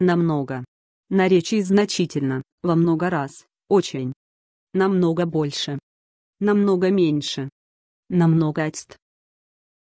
намного. Наречий значительно, во много раз, очень. Намного больше. Намного меньше. Намного отст.